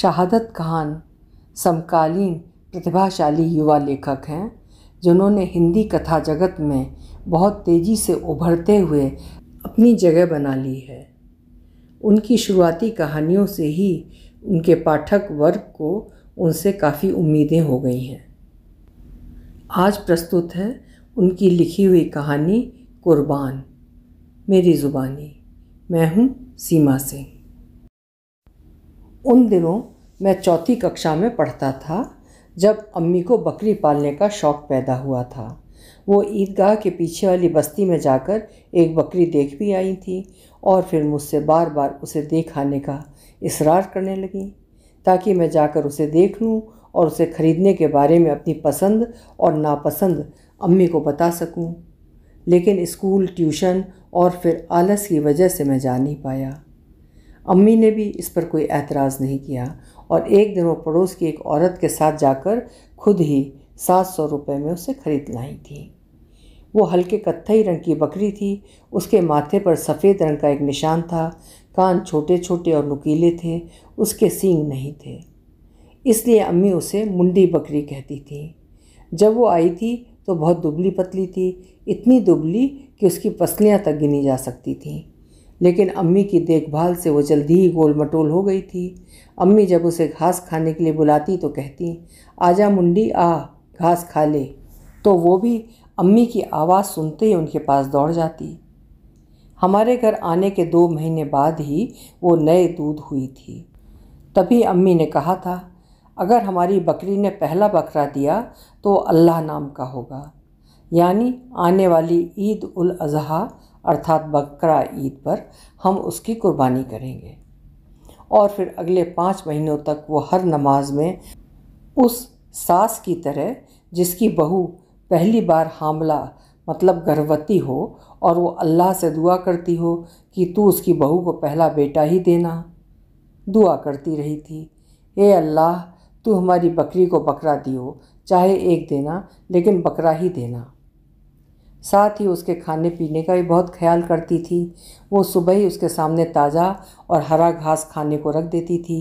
शहादत खान समकालीन प्रतिभाशाली युवा लेखक हैं जिन्होंने हिंदी कथा जगत में बहुत तेज़ी से उभरते हुए अपनी जगह बना ली है उनकी शुरुआती कहानियों से ही उनके पाठक वर्ग को उनसे काफ़ी उम्मीदें हो गई हैं आज प्रस्तुत है उनकी लिखी हुई कहानी कुर्बान मेरी ज़ुबानी मैं हूँ सीमा सिंह उन दिनों मैं चौथी कक्षा में पढ़ता था जब अम्मी को बकरी पालने का शौक़ पैदा हुआ था वो ईदगाह के पीछे वाली बस्ती में जाकर एक बकरी देख भी आई थी और फिर मुझसे बार बार उसे देखाने का इसरार करने लगी ताकि मैं जाकर उसे देख लूँ और उसे ख़रीदने के बारे में अपनी पसंद और नापसंद अम्मी को बता सकूं। लेकिन स्कूल ट्यूशन और फिर आलस की वजह से मैं जा नहीं पाया अम्मी ने भी इस पर कोई एतराज़ नहीं किया और एक दिन वो पड़ोस की एक औरत के साथ जाकर खुद ही सात सौ रुपये में उसे खरीद लाई थी वो हल्के कत्थई रंग की बकरी थी उसके माथे पर सफ़ेद रंग का एक निशान था कान छोटे छोटे और नुकीले थे उसके सींग नहीं थे इसलिए अम्मी उसे मुंडी बकरी कहती थी जब वो आई थी तो बहुत दुबली पतली थी इतनी दुबली कि उसकी पसलियाँ तक गिनी जा सकती थीं लेकिन अम्मी की देखभाल से वो जल्दी ही गोल मटोल हो गई थी अम्मी जब उसे घास खाने के लिए बुलाती तो कहती आजा मुंडी आ घास खा ले तो वो भी अम्मी की आवाज़ सुनते ही उनके पास दौड़ जाती हमारे घर आने के दो महीने बाद ही वो नए दूध हुई थी तभी अम्मी ने कहा था अगर हमारी बकरी ने पहला बकरा दिया तो अल्लाह नाम का होगा यानी आने वाली ईद उल अजहा अर्थात बकरा ईद पर हम उसकी कुर्बानी करेंगे और फिर अगले पाँच महीनों तक वो हर नमाज में उस सास की तरह जिसकी बहू पहली बार हामला मतलब गर्भवती हो और वो अल्लाह से दुआ करती हो कि तू उसकी बहू को पहला बेटा ही देना दुआ करती रही थी ए अल्लाह तू हमारी बकरी को बकरा दियो चाहे एक देना लेकिन बकरा ही देना साथ ही उसके खाने पीने का भी बहुत ख्याल करती थी वो सुबह ही उसके सामने ताज़ा और हरा घास खाने को रख देती थी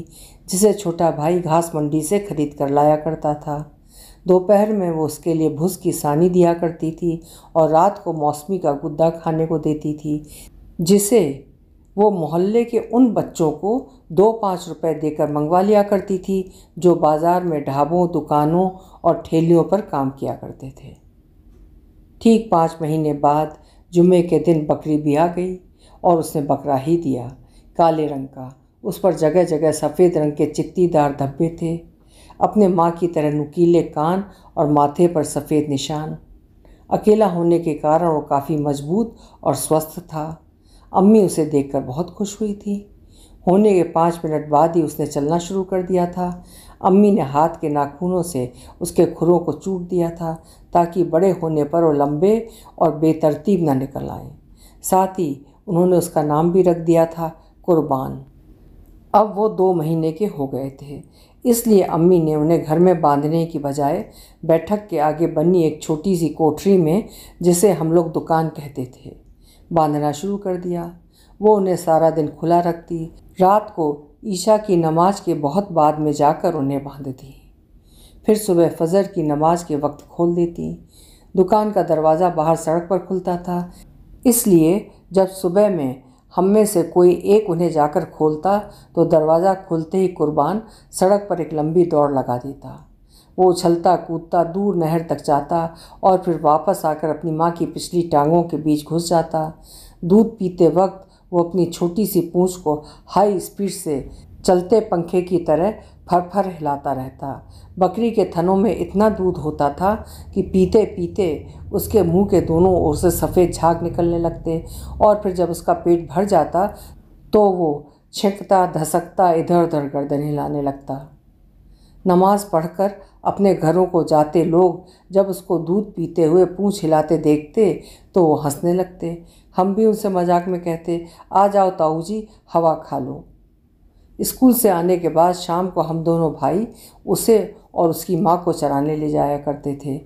जिसे छोटा भाई घास मंडी से खरीद कर लाया करता था दोपहर में वो उसके लिए भूस की सानी दिया करती थी और रात को मौसमी का गुद्दा खाने को देती थी जिसे वो मोहल्ले के उन बच्चों को दो पाँच रुपए देकर मंगवा लिया करती थी जो बाज़ार में ढाबों दुकानों और ठेलियों पर काम किया करते थे ठीक पाँच महीने बाद जुम्मे के दिन बकरी भी आ गई और उसने बकरा ही दिया काले रंग का उस पर जगह जगह सफ़ेद रंग के चित्तीदार धब्बे थे अपने माँ की तरह नुकीले कान और माथे पर सफ़ेद निशान अकेला होने के कारण वो काफ़ी मजबूत और स्वस्थ था अम्मी उसे देखकर बहुत खुश हुई थी होने के पाँच मिनट बाद ही उसने चलना शुरू कर दिया था अम्मी ने हाथ के नाखूनों से उसके खुरों को चूट दिया था ताकि बड़े होने पर वो लंबे और बेतरतीब ना निकल आए साथ ही उन्होंने उसका नाम भी रख दिया था कुर्बान अब वो दो महीने के हो गए थे इसलिए अम्मी ने उन्हें घर में बांधने की बजाय बैठक के आगे बनी एक छोटी सी कोठरी में जिसे हम लोग दुकान कहते थे बांधना शुरू कर दिया वो उन्हें सारा दिन खुला रखती रात को ईशा की नमाज के बहुत बाद में जाकर उन्हें बांध दी फिर सुबह फजर की नमाज के वक्त खोल देती दुकान का दरवाज़ा बाहर सड़क पर खुलता था इसलिए जब सुबह में हम में से कोई एक उन्हें जाकर खोलता तो दरवाज़ा खुलते ही कुर्बान सड़क पर एक लंबी दौड़ लगा देता वो उछलता कूदता दूर नहर तक जाता और फिर वापस आकर अपनी माँ की पिछली टांगों के बीच घुस जाता दूध पीते वक्त वो अपनी छोटी सी पूंछ को हाई स्पीड से चलते पंखे की तरह फरफर हिलाता रहता बकरी के थनों में इतना दूध होता था कि पीते पीते उसके मुंह के दोनों ओर से सफ़ेद झाग निकलने लगते और फिर जब उसका पेट भर जाता तो वो छिंकता धसकता इधर उधर गर्दन हिलाने लगता नमाज पढ़कर अपने घरों को जाते लोग जब उसको दूध पीते हुए पूँछ हिलाते देखते तो वो हंसने लगते हम भी उनसे मजाक में कहते आ जाओ ताऊ जी हवा खा लो स्कूल से आने के बाद शाम को हम दोनों भाई उसे और उसकी माँ को चराने ले जाया करते थे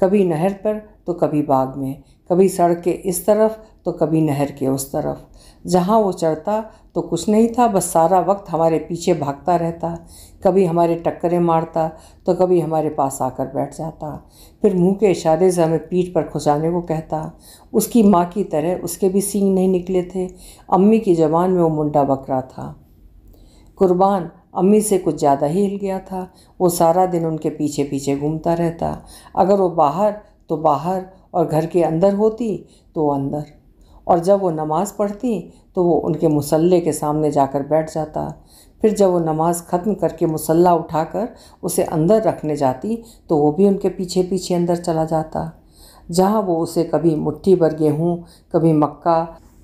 कभी नहर पर तो कभी बाग में कभी सड़क के इस तरफ तो कभी नहर के उस तरफ जहाँ वो चढ़ता तो कुछ नहीं था बस सारा वक्त हमारे पीछे भागता रहता कभी हमारे टक्करें मारता तो कभी हमारे पास आकर बैठ जाता फिर मुंह के इशारे से हमें पीठ पर खुजाने को कहता उसकी माँ की तरह उसके भी सींग नहीं निकले थे अम्मी की जबान में वो मुंडा बकरा था कुर्बान अम्मी से कुछ ज़्यादा ही हिल गया था वो सारा दिन उनके पीछे पीछे घूमता रहता अगर वो बाहर तो बाहर और घर के अंदर होती तो अंदर और जब वो नमाज़ पढ़ती तो वो उनके मुसल्ले के सामने जाकर बैठ जाता फिर जब वो नमाज़ ख़त्म करके मुसल्ला उठाकर उसे अंदर रखने जाती तो वो भी उनके पीछे पीछे अंदर चला जाता जहाँ वो उसे कभी मुट्ठी भर गेहूँ कभी मक्का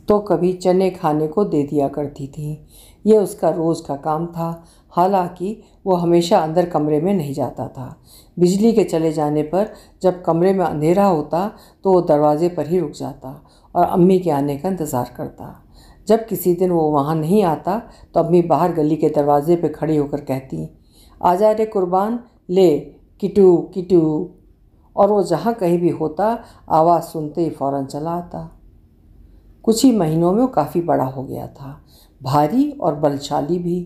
तो कभी चने खाने को दे दिया करती थी ये उसका रोज़ का काम था हालांकि वो हमेशा अंदर कमरे में नहीं जाता था बिजली के चले जाने पर जब कमरे में अंधेरा होता तो वो दरवाजे पर ही रुक जाता और अम्मी के आने का इंतज़ार करता जब किसी दिन वो वहाँ नहीं आता तो अम्मी बाहर गली के दरवाजे पर खड़ी होकर कहती आ जा रे कुर्बान ले किटू किटू और वो जहाँ कहीं भी होता आवाज़ सुनते ही फ़ौरन चला आता कुछ ही महीनों में वो काफ़ी बड़ा हो गया था भारी और बलशाली भी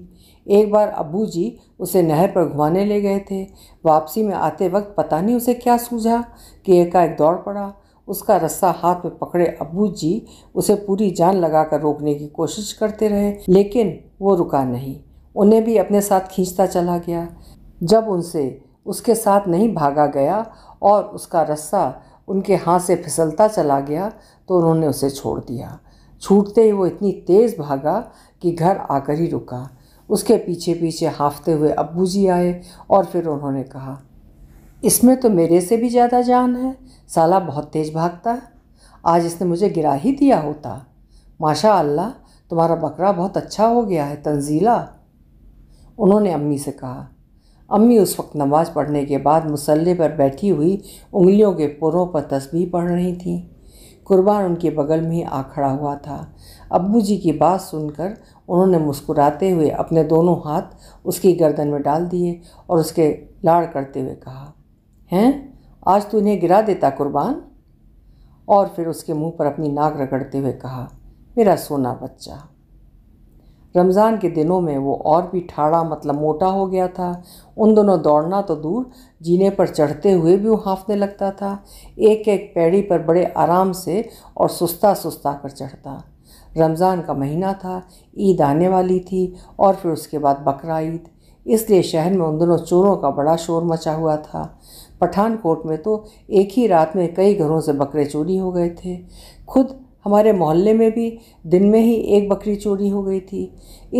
एक बार अबू जी उसे नहर पर घुमाने ले गए थे वापसी में आते वक्त पता नहीं उसे क्या सूझा कि एकाएक दौड़ पड़ा उसका रस्सा हाथ में पकड़े अबू जी उसे पूरी जान लगाकर रोकने की कोशिश करते रहे लेकिन वो रुका नहीं उन्हें भी अपने साथ खींचता चला गया जब उनसे उसके साथ नहीं भागा गया और उसका रस्सा उनके हाथ से फिसलता चला गया तो उन्होंने उसे छोड़ दिया छूटते ही वो इतनी तेज़ भागा कि घर आकर ही रुका उसके पीछे पीछे हाफते हुए अबू जी आए और फिर उन्होंने कहा इसमें तो मेरे से भी ज़्यादा जान है साला बहुत तेज़ भागता है आज इसने मुझे गिरा ही दिया होता माशा अल्लाह तुम्हारा बकरा बहुत अच्छा हो गया है तंजीला उन्होंने अम्मी से कहा अम्मी उस वक्त नमाज़ पढ़ने के बाद मुसल्ले पर बैठी हुई उंगलियों के पुरों पर तस्बीह पढ़ रही थीं कुर्बान उनके बगल में ही आ खड़ा हुआ था अब्बू जी की बात सुनकर उन्होंने मुस्कुराते हुए अपने दोनों हाथ उसकी गर्दन में डाल दिए और उसके लाड़ करते हुए कहा हैं आज तू इन्हें गिरा देता कुर्बान और फिर उसके मुंह पर अपनी नाक रगड़ते हुए कहा मेरा सोना बच्चा रमज़ान के दिनों में वो और भी ठाड़ा मतलब मोटा हो गया था उन दोनों दौड़ना तो दूर जीने पर चढ़ते हुए भी वो हाँफने लगता था एक एक पैड़ी पर बड़े आराम से और सुस्ता सुस्ता कर चढ़ता रमज़ान का महीना था ईद आने वाली थी और फिर उसके बाद बकरा ईद इसलिए शहर में उन दोनों चोरों का बड़ा शोर मचा हुआ था पठानकोट में तो एक ही रात में कई घरों से बकरे चोरी हो गए थे खुद हमारे मोहल्ले में भी दिन में ही एक बकरी चोरी हो गई थी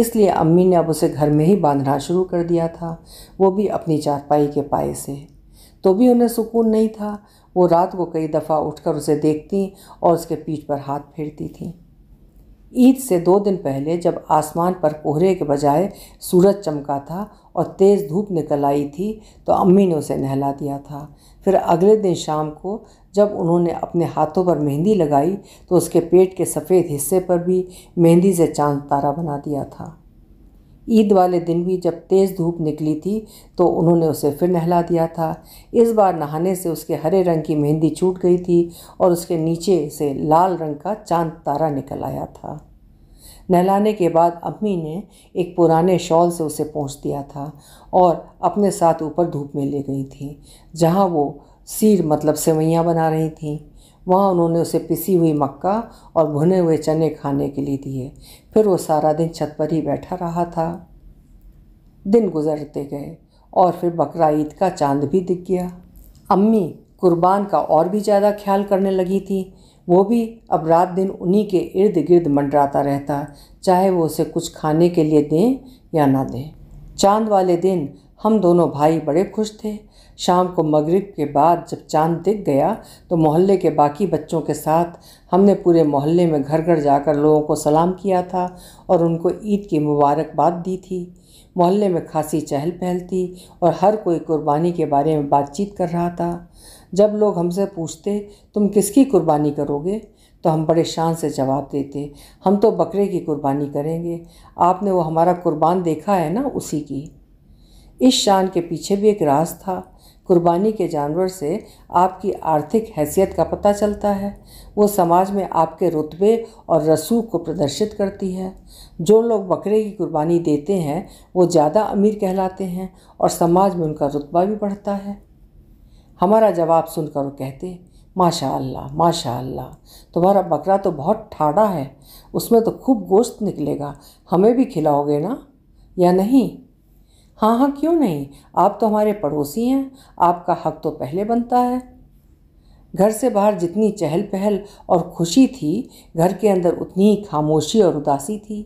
इसलिए अम्मी ने अब उसे घर में ही बांधना शुरू कर दिया था वो भी अपनी चारपाई के पाए से तो भी उन्हें सुकून नहीं था वो रात को कई दफ़ा उठकर उसे देखती और उसके पीठ पर हाथ फेरती थीं ईद से दो दिन पहले जब आसमान पर कोहरे के बजाय सूरज चमका था और तेज़ धूप निकल आई थी तो अम्मी ने उसे नहला दिया था फिर अगले दिन शाम को जब उन्होंने अपने हाथों पर मेहंदी लगाई तो उसके पेट के सफ़ेद हिस्से पर भी मेहंदी से चांद तारा बना दिया था ईद वाले दिन भी जब तेज़ धूप निकली थी तो उन्होंने उसे फिर नहला दिया था इस बार नहाने से उसके हरे रंग की मेहंदी छूट गई थी और उसके नीचे से लाल रंग का चांद तारा निकल आया था नहलाने के बाद अम्मी ने एक पुराने शॉल से उसे पहुँच दिया था और अपने साथ ऊपर धूप में ले गई थी जहाँ वो सीर मतलब सेवैयाँ बना रही थी वहाँ उन्होंने उसे पिसी हुई मक्का और भुने हुए चने खाने के लिए दिए फिर वो सारा दिन छत पर ही बैठा रहा था दिन गुजरते गए और फिर बकरा ईद का चांद भी दिख गया अम्मी कुर्बान का और भी ज़्यादा ख्याल करने लगी थी वो भी अब रात दिन उन्हीं के इर्द गिर्द मंडराता रहता चाहे वो उसे कुछ खाने के लिए दें या ना दें चांद वाले दिन हम दोनों भाई बड़े खुश थे शाम को मगरिब के बाद जब चांद दिख गया तो मोहल्ले के बाकी बच्चों के साथ हमने पूरे मोहल्ले में घर घर जाकर लोगों को सलाम किया था और उनको ईद की मुबारकबाद दी थी मोहल्ले में खासी चहल पहल थी और हर कोई कुर्बानी के बारे में बातचीत कर रहा था जब लोग हमसे पूछते तुम किसकी कुर्बानी करोगे तो हम बड़े शान से जवाब देते हम तो बकरे की कुर्बानी करेंगे आपने वो हमारा कुर्बान देखा है ना उसी की इस शान के पीछे भी एक राज था कुर्बानी के जानवर से आपकी आर्थिक हैसियत का पता चलता है वो समाज में आपके रुतबे और रसूख को प्रदर्शित करती है जो लोग बकरे की कुर्बानी देते हैं वो ज़्यादा अमीर कहलाते हैं और समाज में उनका रुतबा भी बढ़ता है हमारा जवाब सुनकर वो कहते माशा अल्लाह माशा अल्लाह तुम्हारा बकरा तो बहुत ठाड़ा है उसमें तो खूब गोश्त निकलेगा हमें भी खिलाओगे ना या नहीं हाँ हाँ क्यों नहीं आप तो हमारे पड़ोसी हैं आपका हक तो पहले बनता है घर से बाहर जितनी चहल पहल और खुशी थी घर के अंदर उतनी ही खामोशी और उदासी थी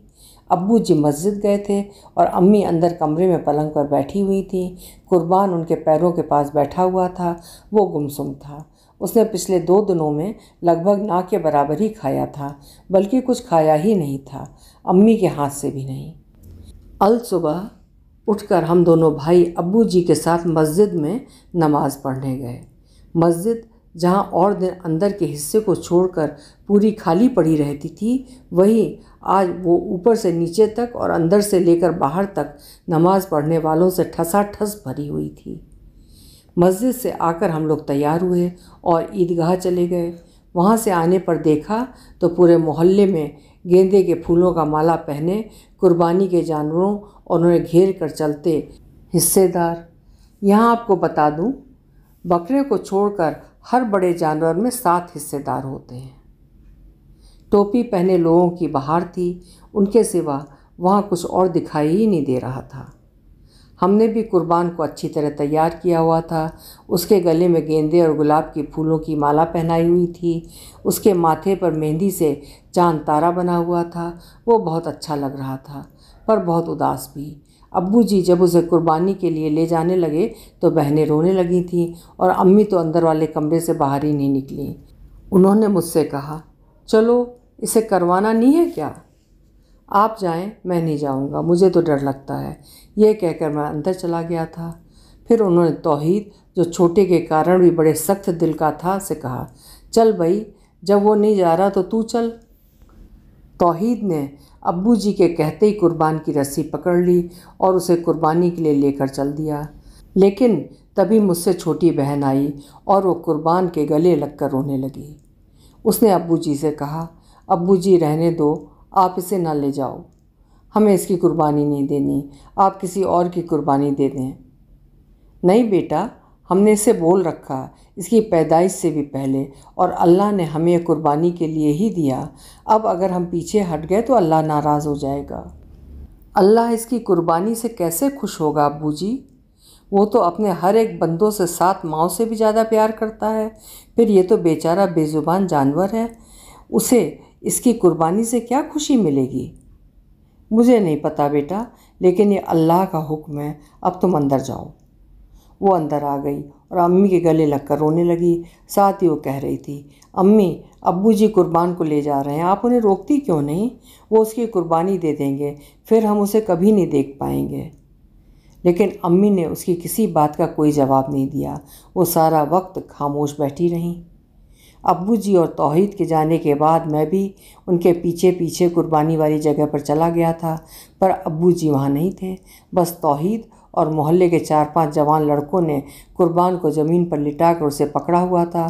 अब्बू जी मस्जिद गए थे और अम्मी अंदर कमरे में पलंग पर बैठी हुई थी कुर्बान उनके पैरों के पास बैठा हुआ था वो गुमसुम था उसने पिछले दो दिनों में लगभग ना के बराबर ही खाया था बल्कि कुछ खाया ही नहीं था अम्मी के हाथ से भी नहीं अल सुबह उठकर हम दोनों भाई अब्बू जी के साथ मस्जिद में नमाज़ पढ़ने गए मस्जिद जहाँ और दिन अंदर के हिस्से को छोड़कर पूरी खाली पड़ी रहती थी वही आज वो ऊपर से नीचे तक और अंदर से लेकर बाहर तक नमाज पढ़ने वालों से ठसा ठस भरी हुई थी मस्जिद से आकर हम लोग तैयार हुए और ईदगाह चले गए वहाँ से आने पर देखा तो पूरे मोहल्ले में गेंदे के फूलों का माला पहने कुर्बानी के जानवरों और उन्हें घेर कर चलते हिस्सेदार यहाँ आपको बता दूँ बकरे को छोड़कर हर बड़े जानवर में सात हिस्सेदार होते हैं टोपी पहने लोगों की बाहर थी उनके सिवा वहाँ कुछ और दिखाई ही नहीं दे रहा था हमने भी कुर्बान को अच्छी तरह तैयार किया हुआ था उसके गले में गेंदे और गुलाब के फूलों की माला पहनाई हुई थी उसके माथे पर मेहंदी से चांद तारा बना हुआ था वो बहुत अच्छा लग रहा था पर बहुत उदास भी अब्बू जी जब उसे कुर्बानी के लिए ले जाने लगे तो बहनें रोने लगी थीं और अम्मी तो अंदर वाले कमरे से बाहर ही नहीं निकली उन्होंने मुझसे कहा चलो इसे करवाना नहीं है क्या आप जाएं मैं नहीं जाऊंगा मुझे तो डर लगता है यह कह कहकर मैं अंदर चला गया था फिर उन्होंने तोहीद जो छोटे के कारण भी बड़े सख्त दिल का था से कहा चल भाई जब वो नहीं जा रहा तो तू चल तोहीद ने अब्बू जी के कहते ही कुर्बान की रस्सी पकड़ ली और उसे कुर्बानी के लिए लेकर चल दिया लेकिन तभी मुझसे छोटी बहन आई और वो कुर्बान के गले लगकर रोने लगी उसने अब्बू जी से कहा अबू जी रहने दो आप इसे ना ले जाओ हमें इसकी कुर्बानी नहीं देनी आप किसी और की कुर्बानी दे दें नहीं बेटा हमने इसे बोल रखा इसकी पैदाइश से भी पहले और अल्लाह ने हमें कुर्बानी के लिए ही दिया अब अगर हम पीछे हट गए तो अल्लाह नाराज़ हो जाएगा अल्लाह इसकी कुर्बानी से कैसे खुश होगा अबू जी वो तो अपने हर एक बंदों से सात माओ से भी ज़्यादा प्यार करता है फिर ये तो बेचारा बेज़ुबान जानवर है उसे इसकी कुर्बानी से क्या खुशी मिलेगी मुझे नहीं पता बेटा लेकिन ये अल्लाह का हुक्म है अब तुम अंदर जाओ वो अंदर आ गई और अम्मी के गले लगकर रोने लगी साथ ही वो कह रही थी अम्मी अबू जी कुर्बान को ले जा रहे हैं आप उन्हें रोकती क्यों नहीं वो उसकी कुर्बानी दे देंगे फिर हम उसे कभी नहीं देख पाएंगे लेकिन अम्मी ने उसकी किसी बात का कोई जवाब नहीं दिया वो सारा वक्त खामोश बैठी रहीं अबू जी और तोहद के जाने के बाद मैं भी उनके पीछे पीछे कुर्बानी वाली जगह पर चला गया था पर अबू जी वहाँ नहीं थे बस तोहद और मोहल्ले के चार पांच जवान लड़कों ने कुर्बान को ज़मीन पर लिटा कर उसे पकड़ा हुआ था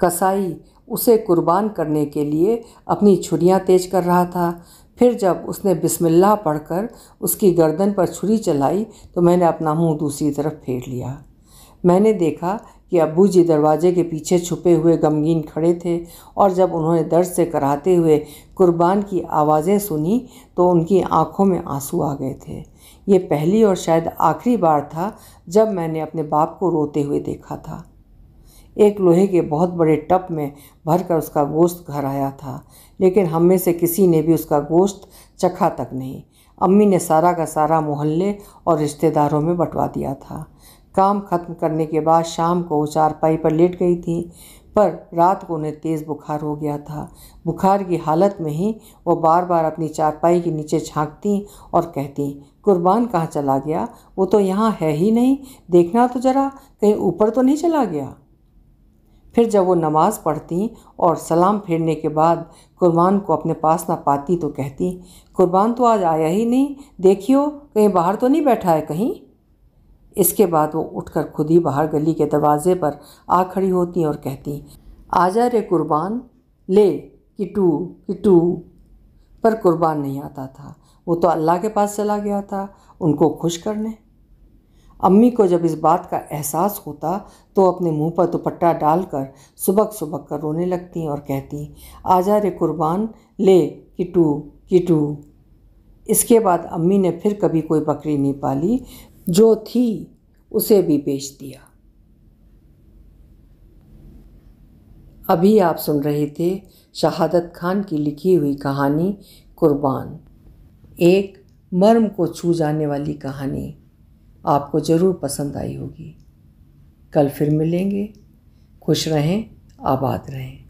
कसाई उसे कुर्बान करने के लिए अपनी छुरियाँ तेज कर रहा था फिर जब उसने बिस्मिल्लाह पढ़कर उसकी गर्दन पर छुरी चलाई तो मैंने अपना मुंह दूसरी तरफ फेर लिया मैंने देखा कि अबू जी दरवाजे के पीछे छुपे हुए गमगीन खड़े थे और जब उन्होंने दर्द से कराते हुए कुर्बान की आवाज़ें सुनी तो उनकी आंखों में आंसू आ गए थे ये पहली और शायद आखिरी बार था जब मैंने अपने बाप को रोते हुए देखा था एक लोहे के बहुत बड़े टप में भरकर उसका गोश्त घर आया था लेकिन हम में से किसी ने भी उसका गोश्त चखा तक नहीं अम्मी ने सारा का सारा मोहल्ले और रिश्तेदारों में बंटवा दिया था काम खत्म करने के बाद शाम को वो चारपाई पर लेट गई थी पर रात को उन्हें तेज़ बुखार हो गया था बुखार की हालत में ही वो बार बार अपनी चारपाई के नीचे झांकती और कहती कुर्बान कहाँ चला गया वो तो यहाँ है ही नहीं देखना तो ज़रा कहीं ऊपर तो नहीं चला गया फिर जब वो नमाज़ पढ़ती और सलाम फेरने के बाद कुर्बान को अपने पास ना पाती तो कहती कुर्बान तो आज आया ही नहीं देखियो कहीं बाहर तो नहीं बैठा है कहीं इसके बाद वो उठकर खुद ही बाहर गली के दरवाजे पर आ खड़ी होती और कहती आजा रे कुर्बान ले किटू किटू पर कुर्बान नहीं आता था वो तो अल्लाह के पास चला गया था उनको खुश करने अम्मी को जब इस बात का एहसास होता तो अपने मुंह पर दुपट्टा डालकर सुबह सुबह कर रोने लगती और कहती आजा रे कुर्बान ले किटू किटू इसके बाद अम्मी ने फिर कभी कोई बकरी नहीं पाली जो थी उसे भी बेच दिया अभी आप सुन रहे थे शहादत खान की लिखी हुई कहानी कुर्बान एक मर्म को छू जाने वाली कहानी आपको ज़रूर पसंद आई होगी कल फिर मिलेंगे खुश रहें आबाद रहें